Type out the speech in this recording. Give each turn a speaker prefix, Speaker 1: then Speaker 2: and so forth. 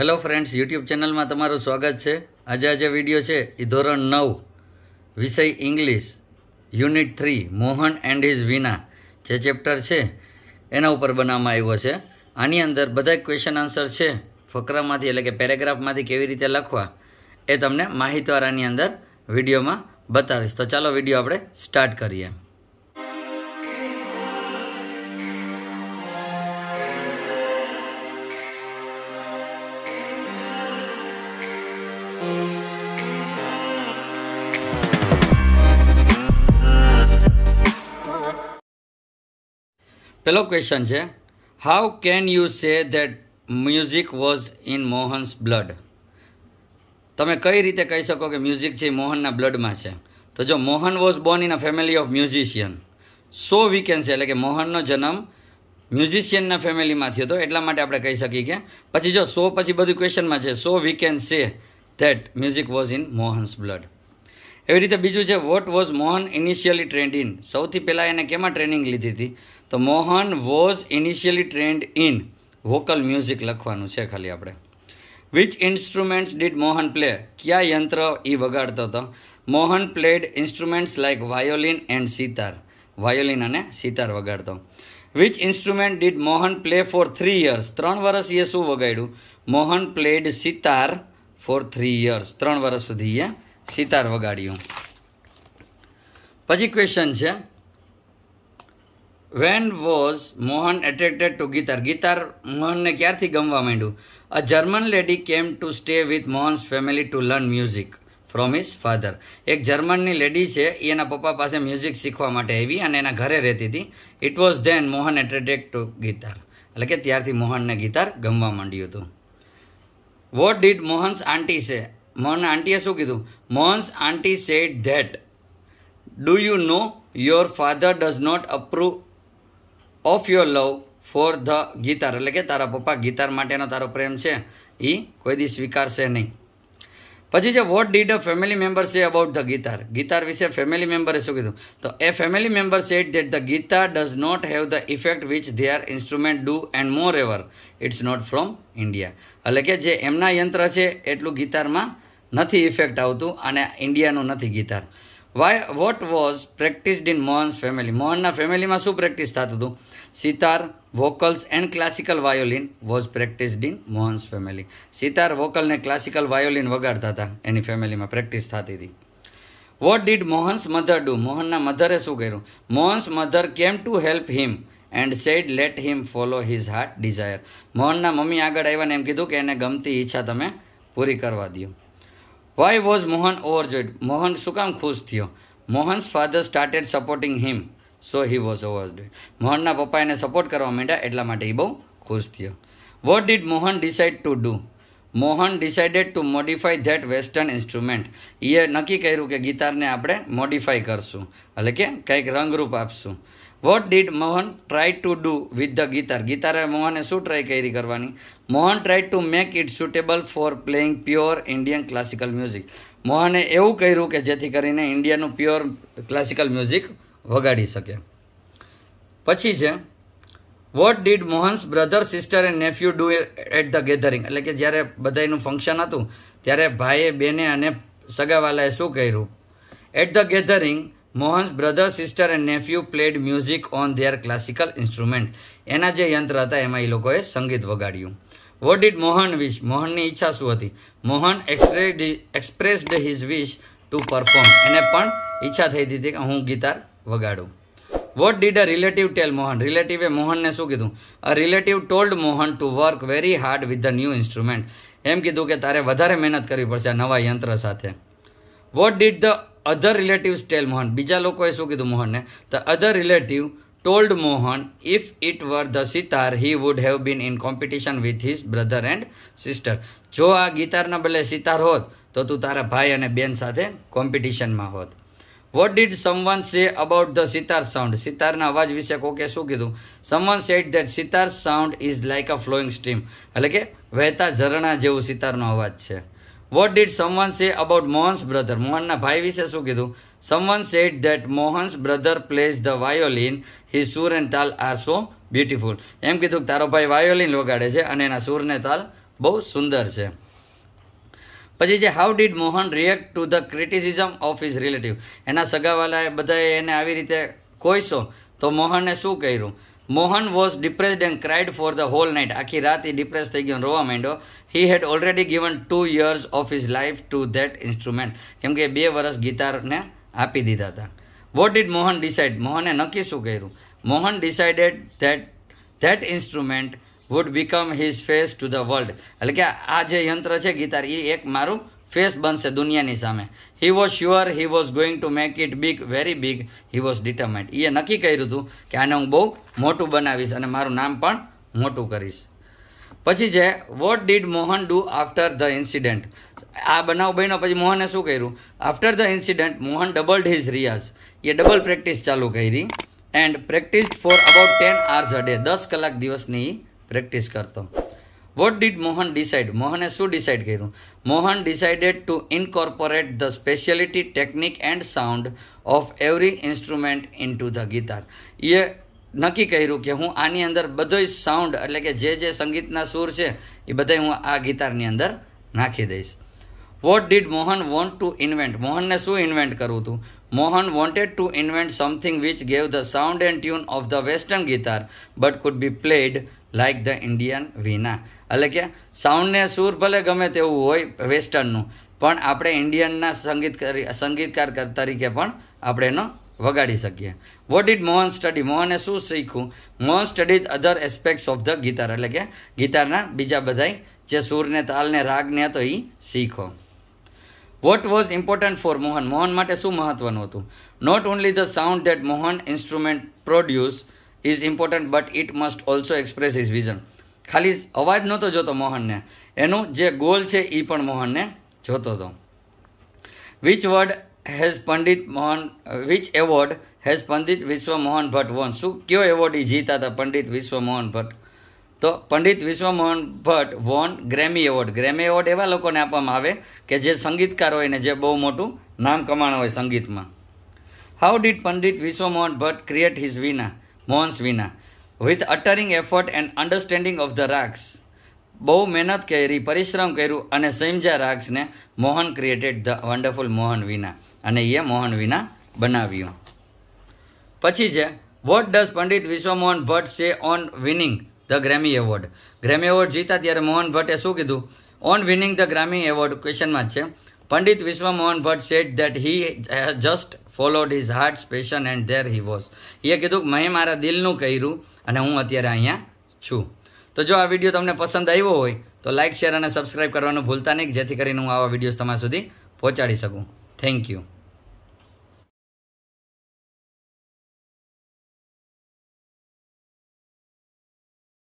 Speaker 1: hello friends YouTube ચેનલમાં તમારું સ્વાગત છે આજે આજે વિડીયો છે એ ધોરણ નવ વિષય English unit three Mohan and his veena જે ચેપ્ટર છે એના ઉપર બનાવવામાં આવ્યો છે આની અંદર બધા ક્વેશ્ચન આન્સર છે ફકરામાંથી એટલે કે પેરેગ્રાફમાંથી કેવી રીતે લખવા એ તમને માહિતવારાની અંદર વિડીયોમાં બતાવીશ તો ચાલો વિડીયો આપણે સ્ટાર્ટ કરીએ પેલો ક્વેશ્ચન છે how can you say that music was in Mohan's blood તમે કઈ રીતે કહી શકો કે મ્યુઝિક છે મોહનના બ્લડમાં છે તો જો Mohan was born in a family of musician so we can say એટલે કે મોહનનો જન્મ મ્યુઝિશિયનના ફેમિલીમાં થયો હતો એટલા માટે આપણે કહી શકીએ કે પછી જો સો પછી બધું ક્વેશ્ચનમાં છે so we can say that music was in Mohan's blood એવી રીતે બીજું છે what was Mohan initially trained in સૌથી પહેલાં એને કેમાં ટ્રેનિંગ લીધી હતી તો Mohan was initially trained in vocal music લખવાનું છે ખાલી આપણે which instruments did Mohan play કયા યંત્ર એ વગાડતો હતો Mohan played instruments like violin and sitar violin અને સિતાર વગાડતો which instrument did Mohan play four three years ત્રણ વર્ષ એ શું વગાડ્યું Mohan played sitar for three years ત્રણ વર્ષ સુધી એ સિતાર વગાડ્યું પછી ક્વેશ્ચન છે when was Mohan attracted to guitar guitar મોહનને ક્યારથી ગમવા માંડ્યું a German lady came to stay with Mohan's family to learn music from his father એક જર્મનની લેડી છે એ એના પપ્પા પાસે મ્યુઝિક શીખવા માટે આવી અને એના ઘરે રહેતી હતી it was then Mohan attracted to guitar એટલે કે ત્યારથી મોહનને ગીતાર ગમવા માંડ્યું હતું વોટ ડીડ મોહન્સ આંટી સે મોહન આંટીએ શું કીધું Mohan's aunty said that do you know your father does not approve of your love for the guitar એટલે કે તારા પપ્પા ગીતાર માટેનો તારો પ્રેમ છે એ કોઈ દી સ્વીકારશે નહીં પછી છે what did a family member say about the guitar guitar વિશે ફેમિલી મેમ્બરે શું કીધું તો એ family member said that the guitar does not have the effect which their instrument do and moreover it's not from India એટલે કે જે એમના યંત્ર છે એટલું ગીતારમાં નથી ઇફેક્ટ આવતું અને ઇન્ડિયાનું નથી guitar why what was practised in Mohan's family મોહનના ફેમિલીમાં શું પ્રેક્ટિસ થતું હતું sitar vocals and classical violin was practised in Mohan's family sitar vocal ને ક્લાસિકલ વાયોલિન વગાડતા હતા એની ફેમિલીમાં પ્રેક્ટિસ થતી હતી what did Mohan's mother do મોહનના મધરે શું કર્યું Mohan's mother came to help him and said let him follow his heart desire મોહનના મમ્મી આગળ આવ્યા ને એમ કીધું કે એને ગમતી ઈચ્છા તમે પૂરી કરવા દો why was Mohan overjoyed Mohan શું કામ ખુશ થયો Mohan's father started supporting him so he was overjoyed મોહનના પપ્પા એને સપોર્ટ કરવા માંડ્યા એટલા માટે એ બહુ ખુશ થયો what did Mohan decide to do Mohan decided to modify that western instrument એ નક્કી કર્યું કે ગીતારને આપણે મોડિફાય કરશું એટલે કે કંઈક રંગરૂપ આપશું what did Mohan try to do with the guitar ગિટારે મોહને શું ટ્રાય કરી કરવાની Mohan try to make it suitable for playing pure Indian classical music મોહને એવું કર્યું કે જેથી કરીને ઇન્ડિયાનું પ્યોર ક્લાસિકલ મ્યુઝિક વગાડી શકે પછી છે what did Mohan's brother sister and nephew do at the gathering એટલે કે જ્યારે બધાનું ફંક્શન હતું ત્યારે ભાઈએ બેને અને સગાવાલાએ શું કર્યું at the gathering Mohan's brother sister and nephew played music on their classical instrument એના જે યંત્ર હતા એમાં એ લોકોએ સંગીત વગાડ્યું વોટ ડીડ મોહન વિશ મોહનની ઈચ્છા શું હતી Mohan expressed his wish to perform એને પણ ઈચ્છા થઈ હતી કે હું ગીતાર વગાડું what did a relative tell Mohan રિલેટિવે મોહનને શું કીધું a relative told Mohan to work very hard with the new instrument એમ કીધું કે તારે વધારે મહેનત કરવી પડશે આ નવા યંત્ર સાથે what did the other relatives tell Mohan બીજા લોકોએ શું કીધું મોહનને the other relative told Mohan if it were the sitar he would have been in competition with his brother and sister જો આ ગીતારના બદલે સિતાર હોત તો તું તારા ભાઈ અને બેન સાથે કોમ્પિટિશનમાં હોત what did someone say about the sitar sound સિતારના અવાજ વિશે કોકે શું કીધું someone said that sitar sound is like a flowing stream એટલે કે વહેતા ઝરણા જેવું સિતારનો અવાજ છે what did someone say about Mohan's brother મોહનના ભાઈ વિશે શું કીધું someone said that Mohan's brother plays the violin he સૂર એન્ડ તાલ આર સો બ્યુટિફુલ એમ કીધું કે તારો ભાઈ વાયોલિન વગાડે છે અને એના સૂરને તાલ બહુ સુંદર છે પછી જે how did Mohan react to the criticism of his relative એના સગાવાલાએ બધાએ એને આવી રીતે કોઈશો તો મોહને શું કર્યું Mohan was depressed and cried for the whole night આખી રાત એ ડિપ્રેસ થઈ ગયો રોવા માંડ્યો he had already given two years of his life to that instrument કેમ કે બે વર્ષ ગિટારને આપી દીધા હતા વોટ ડીડ મોહન ડિસાઇડ મોહને નક્કી શું કર્યું Mohan decided that that instrument would become his face to the world એટલે કે આ જે યંત્ર છે ગિટાર એ એક મારું ફેસ બનશે દુનિયાની સામે he was sure he was going to make it big very big he was determined એ નક્કી કર્યું હતું કે આને હું બહુ મોટું બનાવીશ અને મારું નામ પણ મોટું કરીશ પછી છે what did Mohan do after the incident આ બનાવ બન્યો પછી મોહને શું કર્યું after the incident Mohan double his riyaz એ ડબલ પ્રેક્ટિસ ચાલુ કરી and practice for about ten hours a day દસ કલાક દિવસની પ્રેક્ટિસ કરતો વોટ ડીડ મોહન ડિસાઇડ મોહને શું ડિસાઇડ કર્યું Mohan decided to incorporate the speciality technique and sound of every instrument into the guitar એ નક્કી કર્યું કે હું આની અંદર બધો સાઉન્ડ એટલે કે જે જે સંગીતના સૂર છે એ બધા હું આ ગીતારની અંદર નાખી દઈશ what did Mohan want to invent મોહનને શું ઇન્વેન્ટ કરવું હતું Mohan wanted to invent something which gave the sound and tune of the western guitar but could be played like the Indian veena એટલે કે સાઉન્ડને સૂર ભલે ગમે તેવું હોય વેસ્ટર્નનું પણ આપણે ઇન્ડિયનના સંગીત સંગીતકાર તરીકે પણ આપણે એનો વગાડી શકીએ વોટ ડીડ મોહન સ્ટડી મોહને શું શીખ્યું Mohan studied other aspects of the guitar એટલે કે ગીતારના બીજા બધાય જે સૂરને તાલને રાગને તો એ શીખો what was important for Mohan Mohan માટે શું મહત્ત્વનું હતું not only the sound that Mohan instrument produce is important but it must also express is vision ખાલી અવાજ નહોતો જોતો મોહનને એનું જે ગોલ છે એ પણ મોહનને જોતો હતો which word has Pandit Mohan which award has Pandit Vishwa Mohan Bhatt von શું કયો એવોર્ડ એ જીતા હતા પંડિત વિશ્વ મોહન ભટ્ટ તો Pandit Vishwamohan Bhatt won Grammy award Grammy award એવા લોકોને આપવામાં આવે કે જે સંગીતકાર હોય ને જે બહુ મોટું નામ કમાણ હોય સંગીતમાં how did Pandit Vishwamohan Bhatt create his veena Mohan's veena with uttering effort and understanding of the ragas બહુ મહેનત કરી પરિશ્રમ કર્યું અને સૈમજા રાગ્સને Mohan created the wonderful Mohan veena અને એ મોહન વિના બનાવ્યું પછી છે what does Pandit Vishwamohan Bhatt say on winning the Grammy award Grammy award જીતા ત્યારે મોહન ભટ્ટે શું કીધું on winning the Grammy award ક્વેશ્ચનમાં જ છે Pandit Vishwa Mohan Bhatt said that he just followed his heart passion and there he was એ કીધું મેં મારા દિલનું કર્યું અને હું અત્યારે અહીંયા છું તો જો આ વિડીયો તમને પસંદ આવ્યો હોય તો લાઇક શેર અને સબસ્ક્રાઈબ કરવાનું ભૂલતા નહીં જેથી કરીને હું આવા વિડીયોઝ તમારા સુધી પહોંચાડી શકું થેન્ક યુ